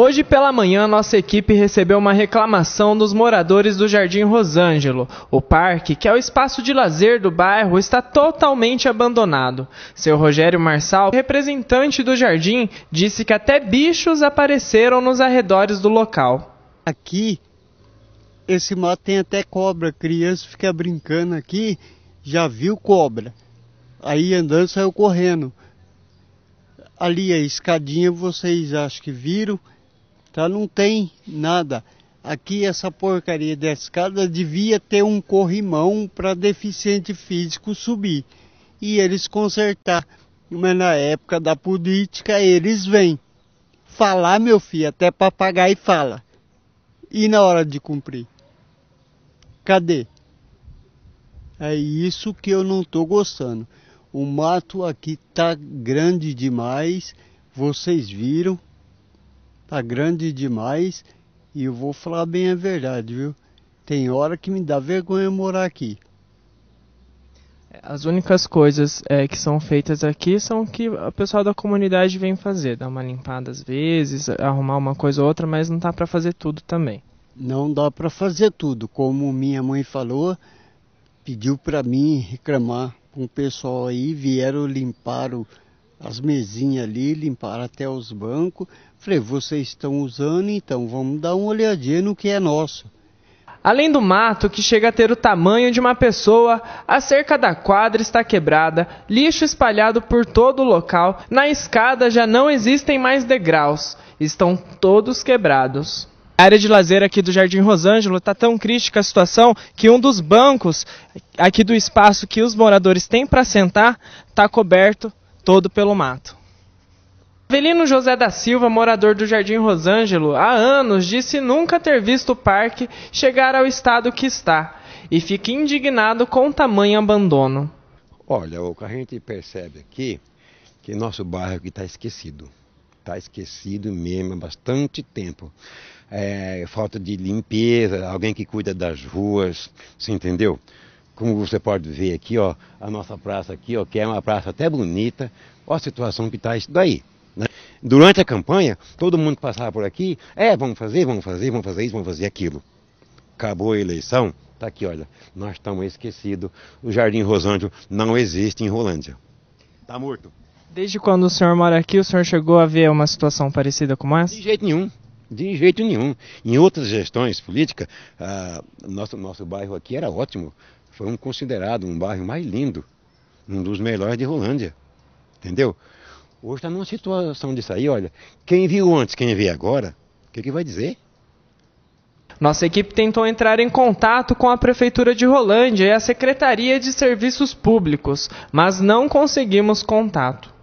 Hoje pela manhã, nossa equipe recebeu uma reclamação dos moradores do Jardim Rosângelo. O parque, que é o espaço de lazer do bairro, está totalmente abandonado. Seu Rogério Marçal, representante do jardim, disse que até bichos apareceram nos arredores do local. Aqui, esse mato tem até cobra. Criança fica brincando aqui, já viu cobra. Aí andando saiu correndo. Ali a escadinha, vocês acho que viram Tá? Não tem nada. Aqui essa porcaria de escada devia ter um corrimão para deficiente físico subir e eles consertar. Mas na época da política eles vêm falar, meu filho, até papagaio fala. E na hora de cumprir? Cadê? É isso que eu não estou gostando. O mato aqui tá grande demais. Vocês viram, tá grande demais e eu vou falar bem a verdade, viu? Tem hora que me dá vergonha morar aqui. As únicas coisas é, que são feitas aqui são que o pessoal da comunidade vem fazer, dar uma limpada às vezes, arrumar uma coisa ou outra, mas não dá para fazer tudo também. Não dá para fazer tudo, como minha mãe falou, pediu para mim reclamar com um o pessoal aí, vieram limpar o as mesinhas ali, limpar até os bancos. Falei, vocês estão usando, então vamos dar uma olhadinha no que é nosso. Além do mato, que chega a ter o tamanho de uma pessoa, a cerca da quadra está quebrada, lixo espalhado por todo o local, na escada já não existem mais degraus, estão todos quebrados. A área de lazer aqui do Jardim Rosângelo está tão crítica a situação que um dos bancos aqui do espaço que os moradores têm para sentar está coberto todo pelo mato. Avelino José da Silva, morador do Jardim Rosângelo, há anos disse nunca ter visto o parque chegar ao estado que está e fica indignado com tamanho abandono. Olha, o que a gente percebe aqui que nosso bairro aqui está esquecido. Está esquecido mesmo há bastante tempo. É, falta de limpeza, alguém que cuida das ruas, você entendeu? como você pode ver aqui, ó, a nossa praça aqui, ó, que é uma praça até bonita, ó a situação que está isso daí. Né? Durante a campanha, todo mundo passava por aqui, é, vamos fazer, vamos fazer, vamos fazer isso, vamos fazer aquilo. Acabou a eleição, está aqui, olha, nós estamos esquecidos, o Jardim Rosândio não existe em Rolândia. Está morto. Desde quando o senhor mora aqui, o senhor chegou a ver uma situação parecida com essa? De jeito nenhum. De jeito nenhum. Em outras gestões políticas, ah, nosso, nosso bairro aqui era ótimo. Foi um considerado um bairro mais lindo, um dos melhores de Rolândia. Entendeu? Hoje está numa situação disso aí, olha. Quem viu antes, quem vê agora, o que, que vai dizer? Nossa equipe tentou entrar em contato com a Prefeitura de Rolândia e a Secretaria de Serviços Públicos, mas não conseguimos contato.